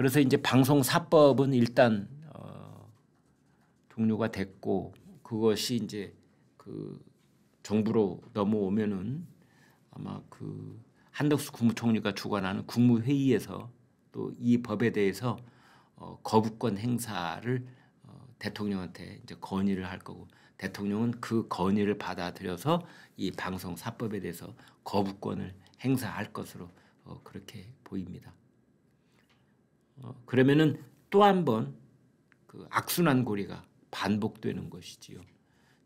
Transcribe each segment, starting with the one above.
그래서 이제 방송사법은 일단 어, 종료가 됐고 그것이 이제 그 정부로 넘어오면은 아마 그 한덕수 국무총리가 주관하는 국무회의에서 또 이 법에 대해서 어, 거부권 행사를 어, 대통령한테 이제 건의를 할 거고 대통령은 그 건의를 받아들여서 이 방송사법에 대해서 거부권을 행사할 것으로 어, 그렇게 보입니다. 어, 그러면은 또 한 번 그 악순환 고리가 반복되는 것이지요.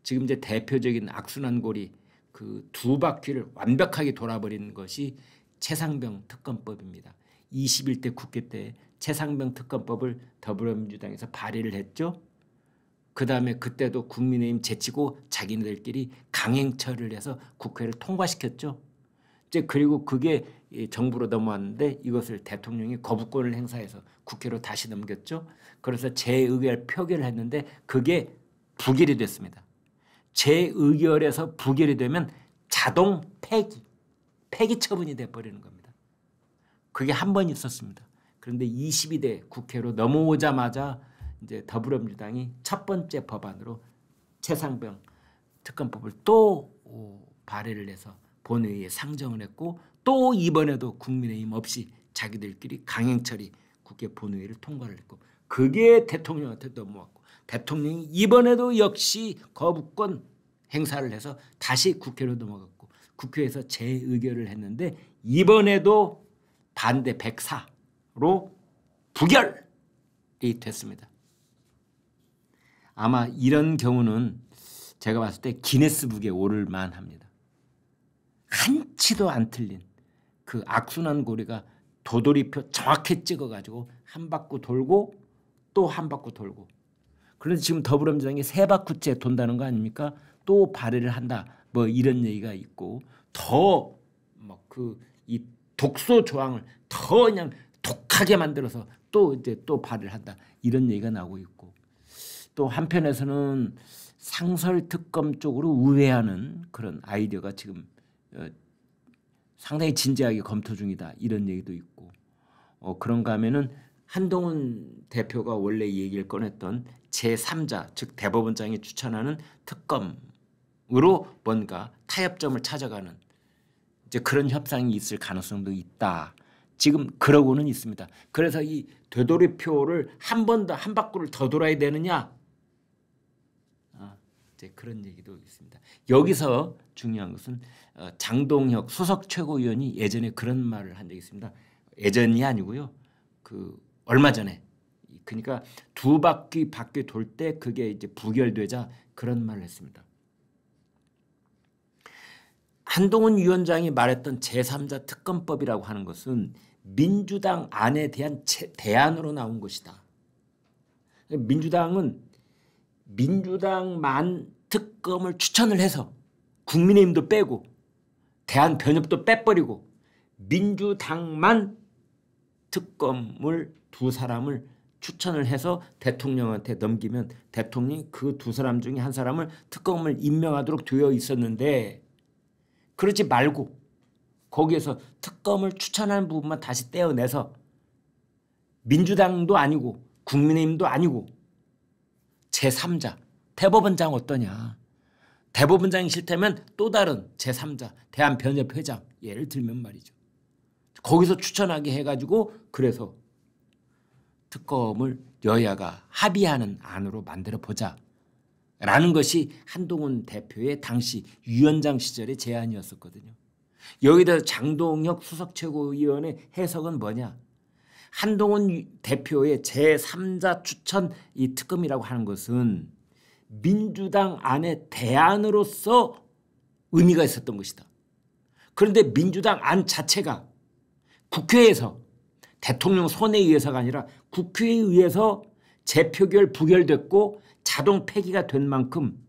지금 이제 대표적인 악순환 고리 그 두 바퀴를 완벽하게 돌아버리 것이 최상병 특검법입니다. 21대 국회 때 최상병 특검법을 더불어민주당에서 발의를 했죠. 그 다음에 그때도 국민의힘 제치고 자기네들끼리 강행처리를 해서 국회를 통과시켰죠. 이제 그리고 그게 정부로 넘어왔는데 이것을 대통령이 거부권을 행사해서 국회로 다시 넘겼죠. 그래서 재의결 표결을 했는데 그게 부결이 됐습니다. 재의결에서 부결이 되면 자동 폐기, 폐기 처분이 돼버리는 겁니다. 그게 한 번 있었습니다. 그런데 22대 국회로 넘어오자마자 이제 더불어민주당이 첫 번째 법안으로 최상병 특검법을 또 발의를 해서 본회의에 상정을 했고 또 이번에도 국민의힘 없이 자기들끼리 강행처리 국회 본회의를 통과를 했고 그게 대통령한테 넘어왔고 대통령이 이번에도 역시 거부권 행사를 해서 다시 국회로 넘어갔고 국회에서 재의결을 했는데 이번에도 반대 104로 부결이 됐습니다. 아마 이런 경우는 제가 봤을 때 기네스북에 오를 만합니다. 한치도 안 틀린 그 악순환 고리가 도돌이표 정확히 찍어가지고 한 바퀴 돌고 또 한 바퀴 돌고 그런데 지금 더불어민주당이 세 바퀴째 돈다는 거 아닙니까? 또 발의를 한다 뭐 이런 얘기가 있고 더 뭐그이 독소 조항을 더 그냥 독하게 만들어서 또 이제 또 발의를 한다 이런 얘기가 나오고 있고 또 한편에서는 상설 특검 쪽으로 우회하는 그런 아이디어가 지금 어, 상당히 진지하게 검토 중이다 이런 얘기도 있고 어, 그런가 하면은 한동훈 대표가 원래 얘기를 꺼냈던 제3자 즉 대법원장이 추천하는 특검으로 뭔가 타협점을 찾아가는 이제 그런 협상이 있을 가능성도 있다. 지금 그러고는 있습니다. 그래서 이 되돌이표를 한 번 더 한 바퀴를 더 돌아야 되느냐 이제 그런 얘기도 있습니다. 여기서 중요한 것은 어, 장동혁 수석 최고위원이 예전에 그런 말을 한 적이 있습니다. 예전이 아니고요. 그 얼마 전에 그러니까 두 바퀴 바퀴 돌때 그게 이제 부결되자 그런 말을 했습니다. 한동훈 위원장이 말했던 제3자 특검법이라고 하는 것은 민주당 안에 대한 대안으로 나온 것이다. 민주당은 민주당만 특검을 추천을 해서 국민의힘도 빼고 대한변협도 빼버리고 민주당만 특검을 두 사람을 추천을 해서 대통령한테 넘기면 대통령이 그 두 사람 중에 한 사람을 특검을 임명하도록 되어 있었는데 그렇지 말고 거기에서 특검을 추천하는 부분만 다시 떼어내서 민주당도 아니고 국민의힘도 아니고 제3자 대법원장 어떠냐 대법원장이 싫다면 또 다른 제3자 대한변협회장 예를 들면 말이죠. 거기서 추천하게 해가지고 그래서 특검을 여야가 합의하는 안으로 만들어보자 라는 것이 한동훈 대표의 당시 위원장 시절의 제안이었었거든요. 여기다 장동혁 수석최고위원의 해석은 뭐냐 한동훈 대표의 제3자 추천 이 특검이라고 하는 것은 민주당 안에 대안으로서 의미가 있었던 것이다. 그런데 민주당 안 자체가 국회에서 대통령 손에 의해서가 아니라 국회에 의해서 재표결 부결됐고 자동 폐기가 된 만큼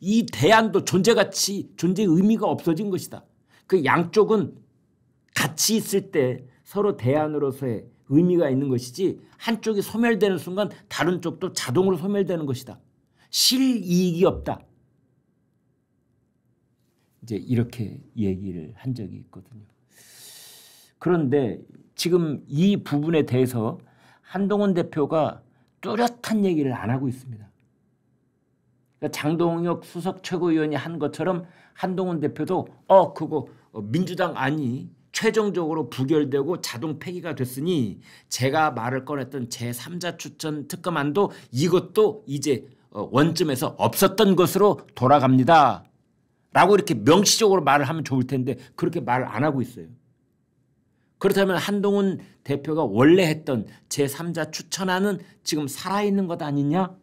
이 대안도 존재가치 존재의 의미가 없어진 것이다. 그 양쪽은 같이 있을 때 서로 대안으로서의 의미가 있는 것이지 한쪽이 소멸되는 순간 다른 쪽도 자동으로 소멸되는 것이다. 실이익이 없다. 이제 이렇게 얘기를 한 적이 있거든요. 그런데 지금 이 부분에 대해서 한동훈 대표가 뚜렷한 얘기를 안 하고 있습니다. 그러니까 장동혁 수석 최고위원이 한 것처럼 한동훈 대표도 어 그거 민주당 아니 최종적으로 부결되고 자동 폐기가 됐으니 제가 말을 꺼냈던 제3자 추천 특검안도 이것도 이제 어, 원점에서 없었던 것으로 돌아갑니다. 라고 이렇게 명시적으로 말을 하면 좋을 텐데 그렇게 말을 안 하고 있어요. 그렇다면 한동훈 대표가 원래 했던 제3자 추천하는 지금 살아있는 것 아니냐?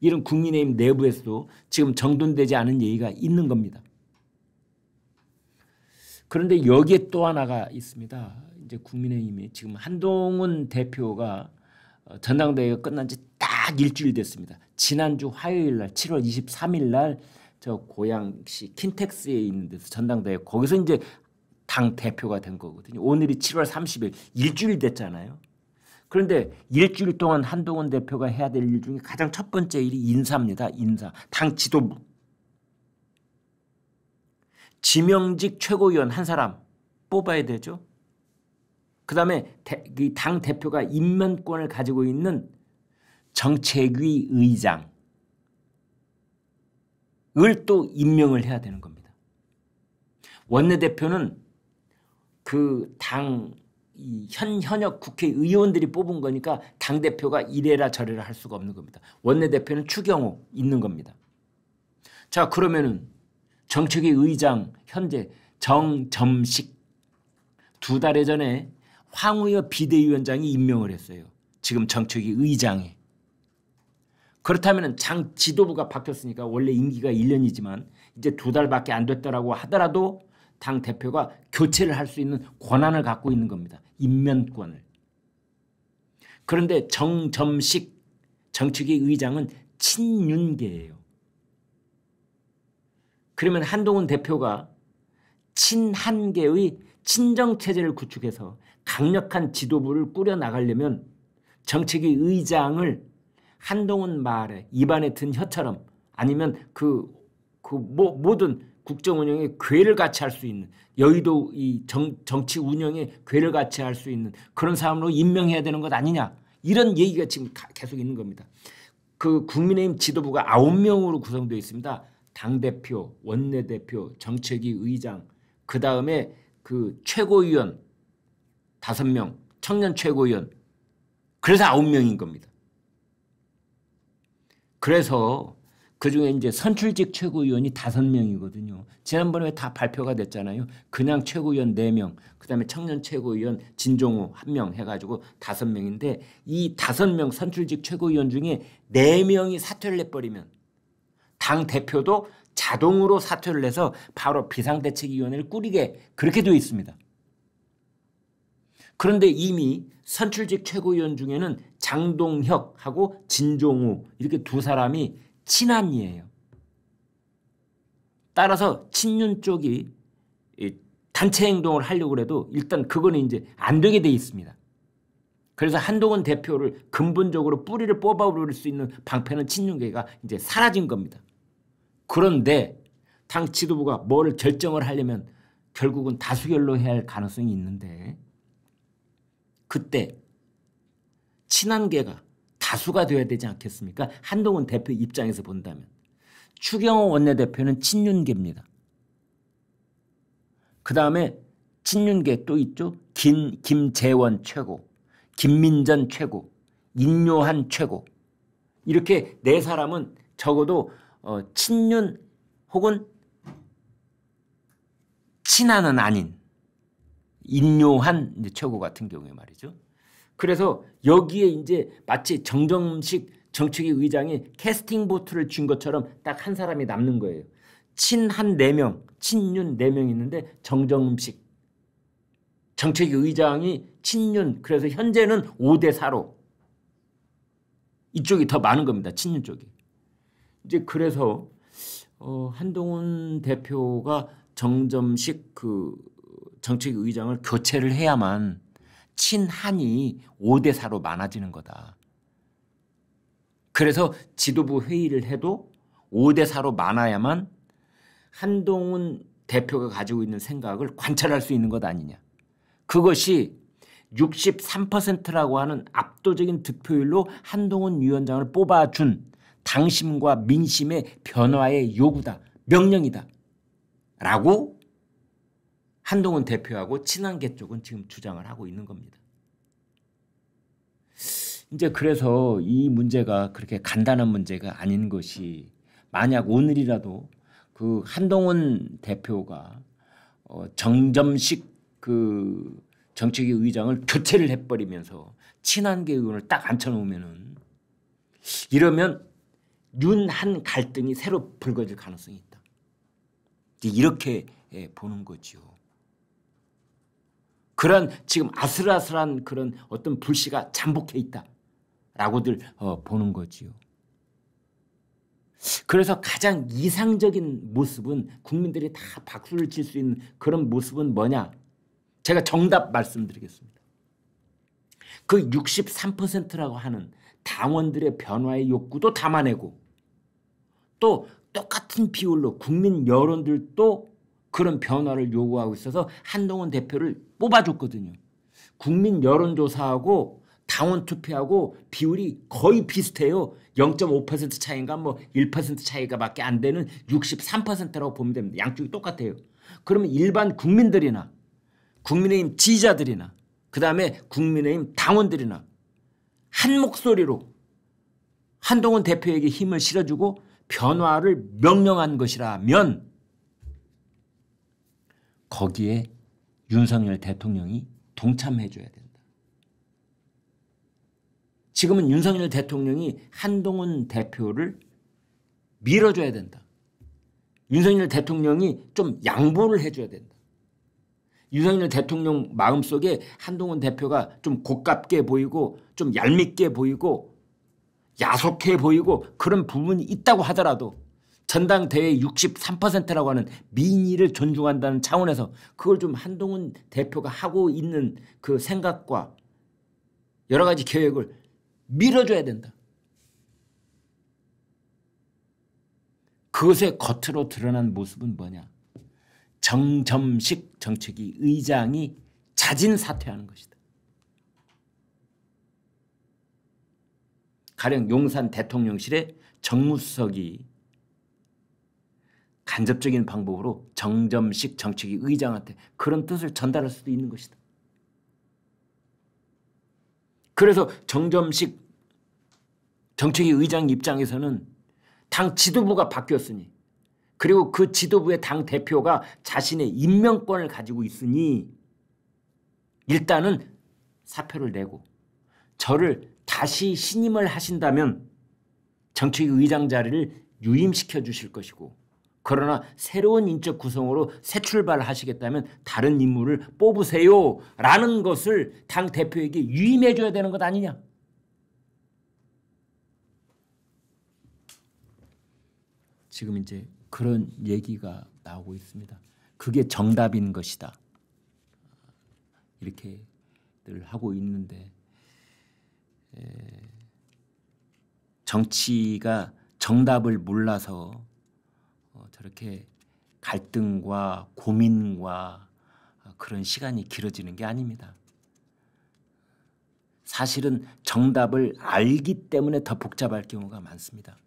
이런 국민의힘 내부에서도 지금 정돈되지 않은 얘기가 있는 겁니다. 그런데 여기에 또 하나가 있습니다. 이제 국민의힘이 지금 한동훈 대표가 어, 전당대회가 끝난 지 딱 일주일 됐습니다. 지난주 화요일 날 7월 23일 날 저 고양시 킨텍스에 있는 데서 전당대회 거기서 이제 당 대표가 된 거거든요. 오늘이 7월 30일 일주일 됐잖아요. 그런데 일주일 동안 한동훈 대표가 해야 될 일 중에 가장 첫 번째 일이 인사입니다. 인사. 당 지도부. 지명직 최고위원 한 사람 뽑아야 되죠. 그 다음에 당 대표가 인면권을 가지고 있는 정책위 의장 을 또 임명을 해야 되는 겁니다. 원내대표는 그 당 현, 현역 국회의원들이 뽑은 거니까 당대표가 이래라 저래라 할 수가 없는 겁니다. 원내대표는 추경호 있는 겁니다. 자 그러면은 정책위 의장 현재 정점식 두 달에 전에 황우여 비대위원장이 임명을 했어요. 지금 정책위 의장이. 그렇다면 장 지도부가 바뀌었으니까 원래 임기가 1년이지만 이제 두 달밖에 안 됐더라고 하더라도 당 대표가 교체를 할 수 있는 권한을 갖고 있는 겁니다. 인면권을 그런데 정점식 정책위 의장은 친윤계예요. 그러면 한동훈 대표가 친한계의 친정체제를 구축해서 강력한 지도부를 꾸려나가려면 정책위 의장을 한동훈 말에 입안에 든 혀처럼 아니면 그, 그 뭐, 모든 국정운영의 괴를 같이 할 수 있는 여의도 이 정, 정치 운영의 괴를 같이 할 수 있는 그런 사람으로 임명해야 되는 것 아니냐 이런 얘기가 지금 계속 있는 겁니다. 그 국민의힘 지도부가 아 명으로 구성되어 있습니다. 당대표, 원내대표, 정책위 의장, 그 다음에 그 최고위원 다섯 명 청년 최고위원. 그래서 아홉 명인 겁니다. 그래서 그 중에 이제 선출직 최고위원이 다섯 명이거든요. 지난번에 다 발표가 됐잖아요. 그냥 최고위원 네명 그다음에 청년 최고위원 진종우 한명 해가지고 다섯 명인데 이 다섯 명 선출직 최고위원 중에 네명이 사퇴를 해버리면 당 대표도 자동으로 사퇴를 해서 바로 비상대책위원회를 꾸리게 그렇게 되어 있습니다. 그런데 이미 선출직 최고위원 중에는 장동혁하고 진종우 이렇게 두 사람이 친한이에요. 따라서 친윤 쪽이 단체 행동을 하려고 해도 일단 그거는 이제 안 되게 돼 있습니다. 그래서 한동훈 대표를 근본적으로 뿌리를 뽑아버릴 수 있는 방패는 친윤계가 이제 사라진 겁니다. 그런데 당 지도부가 뭘 결정을 하려면 결국은 다수결로 해야 할 가능성이 있는데 그때 친한계가 다수가 돼야 되지 않겠습니까? 한동훈 대표 입장에서 본다면 추경호 원내대표는 친윤계입니다. 그 다음에 친윤계 또 있죠. 김, 김재원 최고, 김민전 최고, 인요한 최고 이렇게 네 사람은 적어도 어, 친윤 혹은 친한은 아닌 인요한 최고 같은 경우에 말이죠. 그래서 여기에 이제 마치 정정식 정책위 의장이 캐스팅 보트를 준 것처럼 딱 한 사람이 남는 거예요. 친한 네명 친윤 네명 있는데 정정식 정책위 의장이 친윤 그래서 현재는 5대 4로 이쪽이 더 많은 겁니다. 친윤 쪽이. 이제 그래서 어, 한동훈 대표가 정점식 그 정책의장을 교체를 해야만 친한이 5대 4로 많아지는 거다. 그래서 지도부 회의를 해도 5대 4로 많아야만 한동훈 대표가 가지고 있는 생각을 관찰할 수 있는 것 아니냐. 그것이 63%라고 하는 압도적인 득표율로 한동훈 위원장을 뽑아준 당심과 민심의 변화의 요구다. 명령이다. 라고 한동훈 대표하고 친한계 쪽은 지금 주장을 하고 있는 겁니다. 이제 그래서 이 문제가 그렇게 간단한 문제가 아닌 것이 만약 오늘이라도 그 한동훈 대표가 어 정점식 그 정책위 의장을 교체를 해버리면서 친한계 의원을 딱 앉혀놓으면은 이러면 윤한 갈등이 새로 불거질 가능성이 있다. 이렇게 예, 보는 거지 그런 지금 아슬아슬한 그런 어떤 불씨가 잠복해 있다. 라고들 어, 보는 거지요. 그래서 가장 이상적인 모습은 국민들이 다 박수를 칠 수 있는 그런 모습은 뭐냐? 제가 정답 말씀드리겠습니다. 그 63%라고 하는 당원들의 변화의 욕구도 담아내고 또 똑같은 비율로 국민 여론들도 그런 변화를 요구하고 있어서 한동훈 대표를 뽑아줬거든요. 국민 여론조사하고 당원 투표하고 비율이 거의 비슷해요. 0.5% 차이인가 뭐 1% 차이가 밖에 안 되는 63%라고 보면 됩니다. 양쪽이 똑같아요. 그러면 일반 국민들이나 국민의힘 지지자들이나 그 다음에 국민의힘 당원들이나 한 목소리로 한동훈 대표에게 힘을 실어주고 변화를 명령한 것이라면 거기에 윤석열 대통령이 동참해 줘야 된다. 지금은 윤석열 대통령이 한동훈 대표를 밀어줘야 된다. 윤석열 대통령이 좀 양보를 해줘야 된다. 윤석열 대통령 마음속에 한동훈 대표가 좀 고깝게 보이고 좀 얄밉게 보이고 야속해 보이고 그런 부분이 있다고 하더라도 전당대회 63%라고 하는 민의를 존중한다는 차원에서 그걸 좀 한동훈 대표가 하고 있는 그 생각과 여러 가지 계획을 밀어줘야 된다. 그것의 겉으로 드러난 모습은 뭐냐. 정점식 정책위 의장이 자진 사퇴하는 것이다. 가령 용산 대통령실에 정무수석이 간접적인 방법으로 정점식 정책위 의장한테 그런 뜻을 전달할 수도 있는 것이다. 그래서 정점식 정책위 의장 입장에서는 당 지도부가 바뀌었으니 그리고 그 지도부의 당 대표가 자신의 임명권을 가지고 있으니 일단은 사표를 내고 저를 다시 신임을 하신다면 정책위 의장 자리를 유임시켜 주실 것이고 그러나 새로운 인적 구성으로 새 출발하시겠다면 을 다른 인물을 뽑으세요 라는 것을 당 대표에게 유임해 줘야 되는 것 아니냐 지금 이제 그런 얘기가 나오고 있습니다 그게 정답인 것이다 이렇게 늘 하고 있는데 정치가 정답을 몰라서 어, 저렇게 갈등과 고민과 그런 시간이 길어지는 게 아닙니다. 사실은 정답을 알기 때문에 더 복잡할 경우가 많습니다.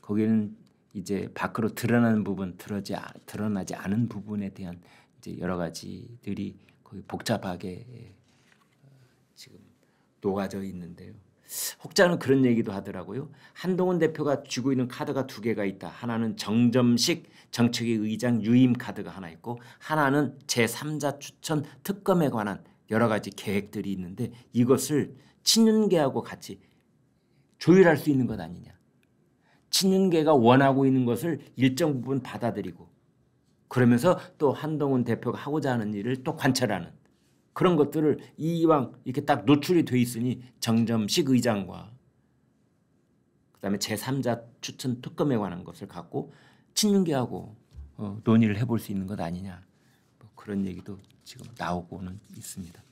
거기는 이제 밖으로 드러나는 부분, 드러지, 드러나지 않은 부분에 대한 이제 여러 가지들이 거기 복잡하게 예, 지금 녹아져 있는데요. 혹자는 그런 얘기도 하더라고요. 한동훈 대표가 쥐고 있는 카드가 두 개가 있다. 하나는 정점식 정책위 의장 유임 카드가 하나 있고 하나는 제3자 추천 특검에 관한 여러 가지 계획들이 있는데 이것을 친윤계하고 같이 조율할 수 있는 것 아니냐. 친윤계가 원하고 있는 것을 일정 부분 받아들이고 그러면서 또 한동훈 대표가 하고자 하는 일을 또 관찰하는 그런 것들을 이왕 이렇게 딱 노출이 돼 있으니 정점식 의장과 그다음에 제3자 추천 특검에 관한 것을 갖고 친윤계하고 어, 논의를 해볼 수 있는 것 아니냐 뭐 그런 얘기도 지금 나오고는 있습니다.